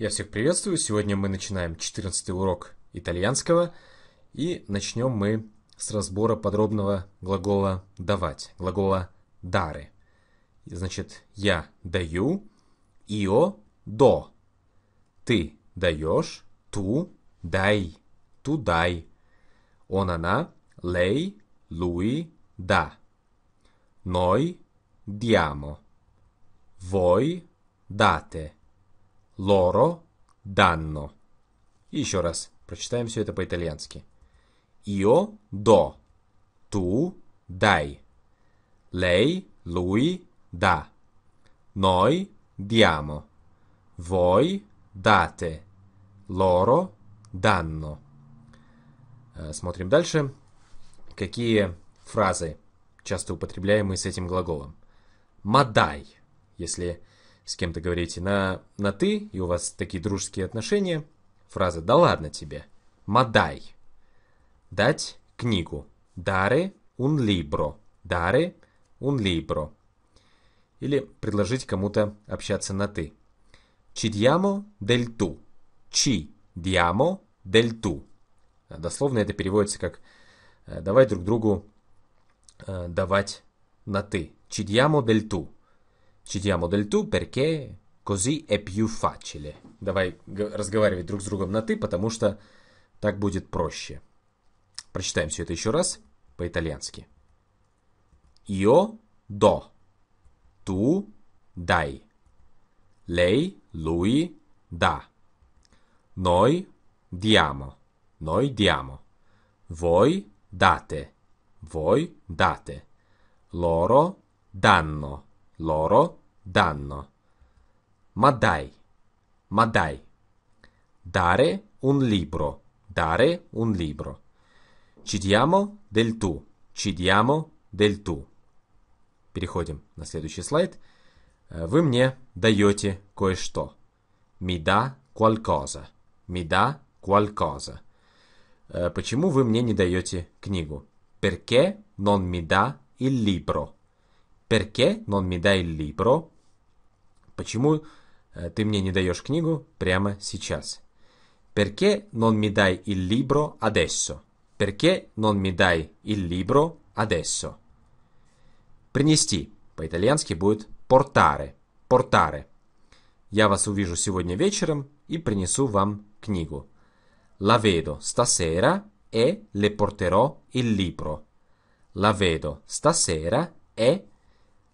Я всех приветствую. Сегодня мы начинаем 14 урок итальянского. И начнем мы с разбора подробного глагола «давать», глагола «дары». Значит, я даю, ио – до. Ты даешь, ту – дай, ту – дай. Он – она, лей, луи – да. Ной – диамо. вой дате loro danno. И еще раз прочитаем все это по-итальянски. Io do, tu dai, lei, lui da, noi diamo, voi date, loro danno. Э, смотрим дальше. Какие фразы часто употребляемые с этим глаголом? Мадай, если с кем-то говорите на, на «ты», и у вас такие дружеские отношения, фраза «да ладно тебе», «мадай», «дать книгу», даре un libro», даре un libro», или предложить кому-то общаться на «ты». «Ci diamo del tu», «ci diamo del tu». Дословно это переводится как э, «давай друг другу э, давать на «ты». «Ci diamo del tu». Читиamo del ту, perché кози, è più facile. Давай разговаривать друг с другом на ты, потому что так будет проще. Прочитаем все это еще раз по-итальянски. Io do. Tu dai. Lei, lui, da. Noi diamo. Noi diamo. Voi date. Voi date. Loro danno loro danno. Ma dai, ma dai. Dare un libro, dare un libro. Ci diamo del tu, ci diamo del tu. Переходим на следующий слайд. Вы мне даете кое-что. Mi da qualcosa. Mi da qualcosa. Почему вы мне не даете книгу? Perché non mi da il libro? Perché non mi dai libro? Почему ты мне не даешь книгу прямо сейчас? Perché non mi dai il libro adesso? Perché non mi dai il libro adesso? Принести по-итальянски будет portare. Portare. Я вас увижу сегодня вечером и принесу вам книгу. La vedo stasera e le porterò il libro. La vedo stasera e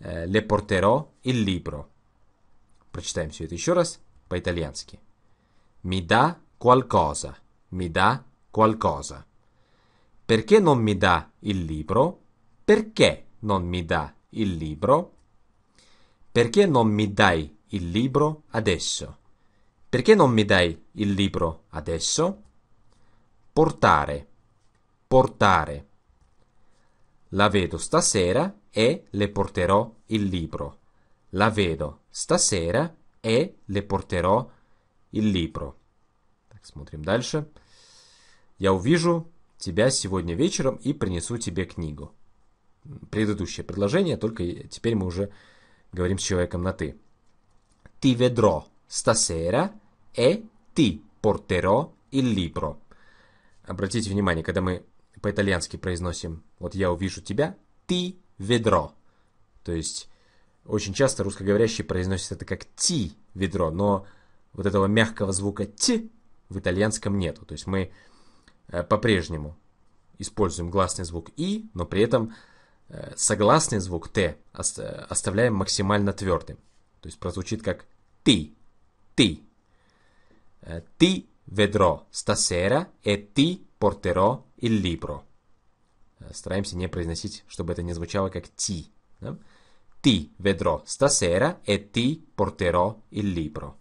Eh, «Le porterò il libro». Прочитаем все это еще раз по-итальянски. «Mi dà qualcosa», «Mi dà qualcosa». Perché non mi dà il libro? Perché non mi dà il libro? Perché non mi dai il libro adesso? Perché non mi dai il libro adesso? Portare. Portare. La vedo stasera e le porterò il libro. La vedo stasera e le porterò il libro. Так, смотрим дальше. Я увижу тебя сегодня вечером и принесу тебе книгу. Предыдущее предложение, только теперь мы уже говорим с человеком на «ты». Ti vedrò stasera e ti porterò il libro. Обратите внимание, когда мы по-итальянски произносим «вот я увижу тебя», ты ведро. То есть очень часто русскоговорящие произносят это как ти ведро, но вот этого мягкого звука ти в итальянском нету. То есть мы э, по-прежнему используем гласный звук и, но при этом э, согласный звук т оставляем максимально твердым. То есть прозвучит как ты, ты. Э, ты ведро стасера, и ты портеро и либро. Э, стараемся не произносить, чтобы это не звучало как «ти». Да? «Ти ведро стасера, и э ти портеро и либро».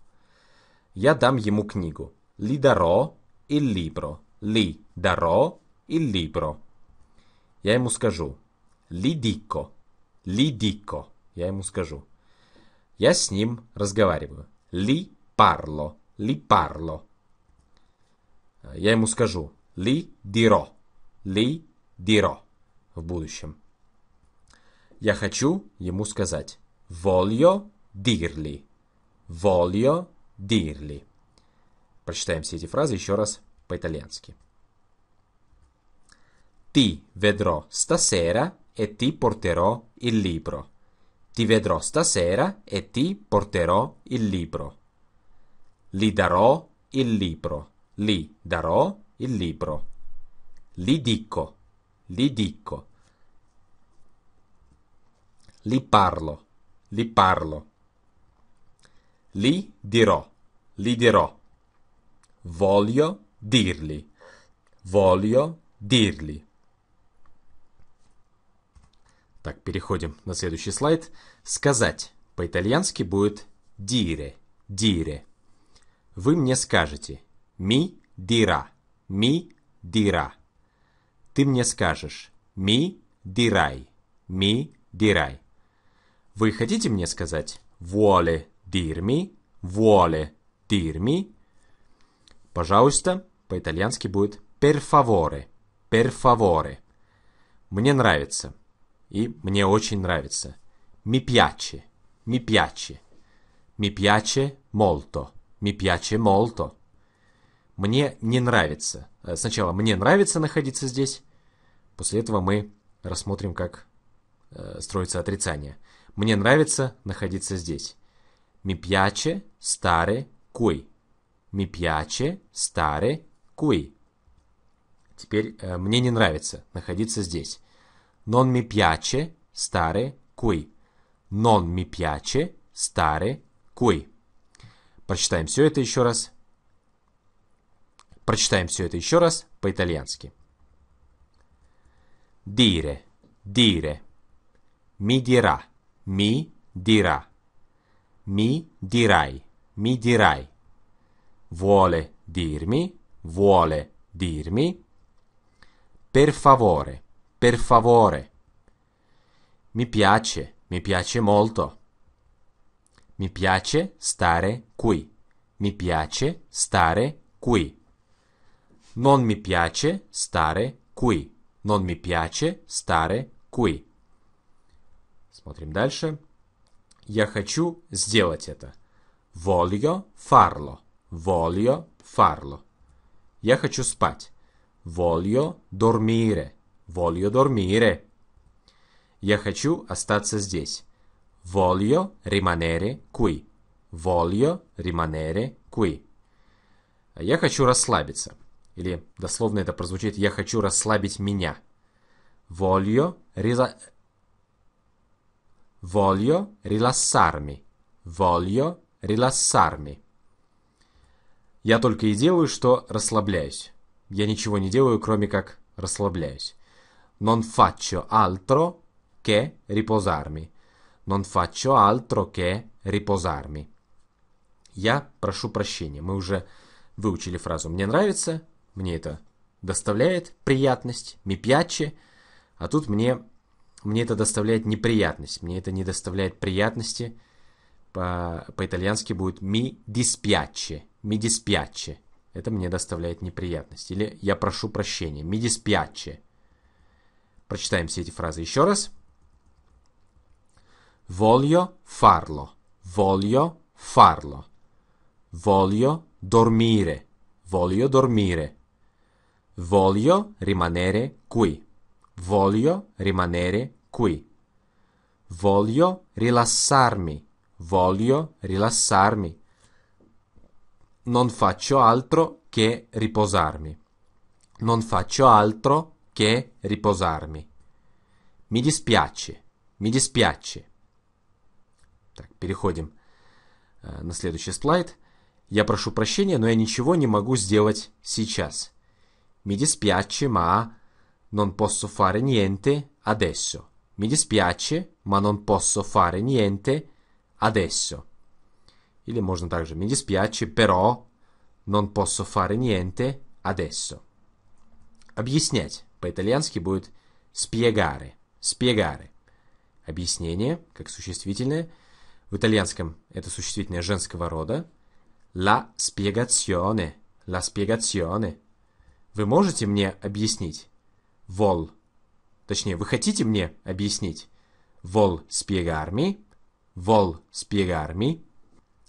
Я дам ему книгу. «Ли даро и либро». «Ли даро и либро». Я ему скажу. «Ли дико». «Ли дико». Я ему скажу. Я с ним разговариваю. «Ли парло». «Ли парло». Э, я ему скажу. «Ли диро». «Ли dirò в будущем. Я хочу ему сказать. Voglio dirli. Voglio dirli. Прочитаем все эти фразы еще раз по-итальянски. Ti vedrò stasera e ti porterò il libro. Ti vedrò stasera e ti porterò il libro. Li darò il libro. Li darò il libro. Li dico. Gli dico. Li parlo. Li parlo. Li dirò. Li dirò. Voglio dirgli. Voglio dirgli. Так, переходим на следующий слайд. Сказать по-итальянски будет dire, dire. Вы мне скажете mi dira, mi dira. Ты мне скажешь «ми дирай», «ми дирай». Вы хотите мне сказать «воле дирми», «воле дирми»? Пожалуйста, по-итальянски будет «per favore», «per favore». Мне нравится. И мне очень нравится. Mi piace, mi piace. Mi piace molto, mi piace molto мне не нравится. Э, сначала мне нравится находиться здесь, после этого мы рассмотрим, как э, строится отрицание. Мне нравится находиться здесь. Mi piace stare qui. Mi piace stare qui. Теперь э, мне не нравится находиться здесь. Non mi piace stare qui. Non mi piace stare qui. Прочитаем все это еще раз. Прочитаем все это еще раз по-итальянски. Dire, dire. Mi dirà, mi dirà. Mi dirai, mi dirai. Vuole dirmi, vuole dirmi. Per favore, per favore. Mi piace, mi piace molto. Mi piace stare qui. Mi piace stare qui. Non mi piace stare qui. Non mi piace stare qui. Смотрим дальше. Я хочу сделать это. Voglio farlo. Voglio farlo. Я хочу спать. Voglio dormire. Voglio dormire. Я хочу остаться здесь. Voglio rimanere qui. Voglio rimanere qui. Я хочу расслабиться или дословно это прозвучит «я хочу расслабить меня». Voglio, risa... Voglio rilassarmi. Voglio rilassarmi. Я только и делаю, что расслабляюсь. Я ничего не делаю, кроме как расслабляюсь. Non faccio altro che riposarmi. Non faccio altro che riposarmi. Я прошу прощения. Мы уже выучили фразу «мне нравится», мне это доставляет приятность, ми мипяче, а тут мне, мне это доставляет неприятность, мне это не доставляет приятности, по, по-итальянски будет ми диспяче, ми диспяче, это мне доставляет неприятность, или я прошу прощения, ми диспяче. Прочитаем все эти фразы еще раз. Voglio farlo, voglio farlo, voglio dormire, voglio dormire. Voglio rimanere qui. Voglio rimanere qui. Voglio rilassarmi. Voglio rilassarmi. Non faccio altro che riposarmi. Non faccio altro che riposarmi. Mi dispiace. Mi dispiace. Так, переходим э, на следующий слайд. Я прошу прощения, но я ничего не могу сделать сейчас. Mi dispiace, ma non posso fare niente adesso. Mi dispiace, ma non posso fare niente adesso. Или можно также mi dispiace, però non posso fare niente adesso. Объяснять по-итальянски будет spiegare. Spiegare. Объяснение, как существительное. В итальянском это существительное женского рода. La spiegazione. La spiegazione. Вы можете мне объяснить? Вол. Точнее, вы хотите мне объяснить? Вол спирарми. Вол спирарми.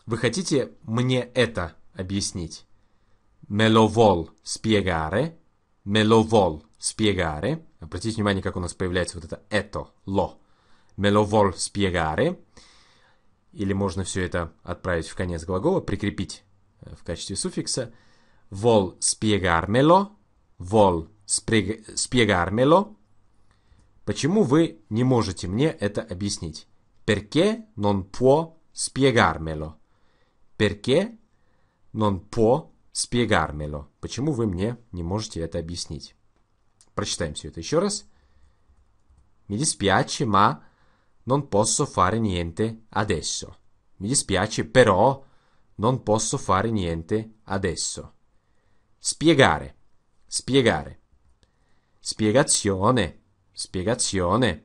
Вы хотите мне это объяснить? Меловол спираре. Меловол спираре. Обратите внимание, как у нас появляется вот это это, ло. Меловол спираре. Или можно все это отправить в конец глагола, прикрепить э, в качестве суффикса. Вол спирармело Вол spiegarmelo? Почему вы не можете мне это объяснить? Perché non può spiegarmelo? Perché non può spiegarmelo? Почему вы мне не можете это объяснить? Прочитаем все это еще раз. Mi dispiace, ma non posso fare niente adesso. Mi dispiace, però non posso fare niente adesso. Spiegare. Spiegare. Spiegazione. Spiegazione.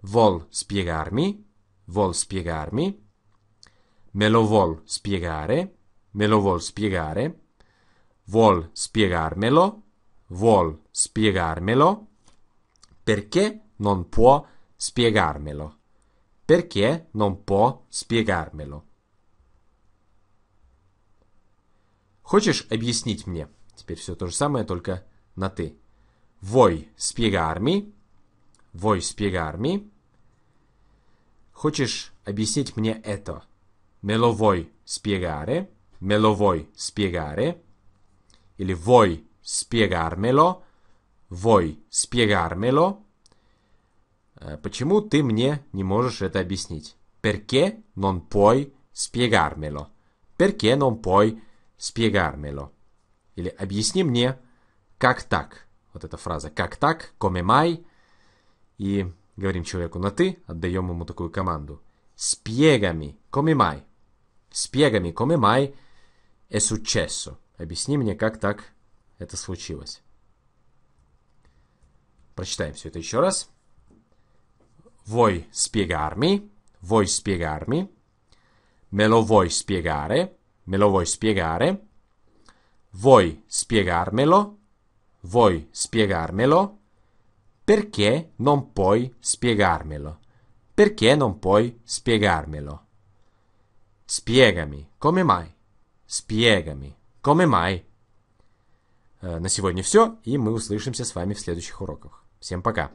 Vol spiegarmi. Vol spiegarmi. Me lo vuol spiegare. Me lo vuol spiegare. Vuol spiegarmelo. Vuol spiegarmelo. Perché non può spiegarmelo? Perché non può spiegarmelo? Хочешь объяснить мне? Теперь все то же самое, только на «ты». Вой спигарми. Вой спигарми. Хочешь объяснить мне это? Меловой спигаре. Меловой спигаре. Или вой спигармело. Вой спигармело. «Э, почему ты мне не можешь это объяснить? Perché non puoi spiegarmelo? Perché non puoi spiegarmelo? Или «Объясни мне, как так?» Вот эта фраза «Как так?» «Комемай?» эм И говорим человеку на «ты», отдаем ему такую команду. «Спьегами комемай». Эм «Спьегами комемай эм è э successo». Объясни мне, как так это случилось. Прочитаем все это еще раз. Voi spiegarmi? Voi spiegarmi? Me lo vuoi spiegare? Me lo vuoi spiegare? Vuoi spiegarmelo? Vuoi spiegarmelo? Perché non puoi spiegarmelo? Perché non puoi spiegarmelo? Spiegami, come mai? Spiegami, come mai? На сегодня все, и мы услышимся с вами в следующих уроках. Всем пока!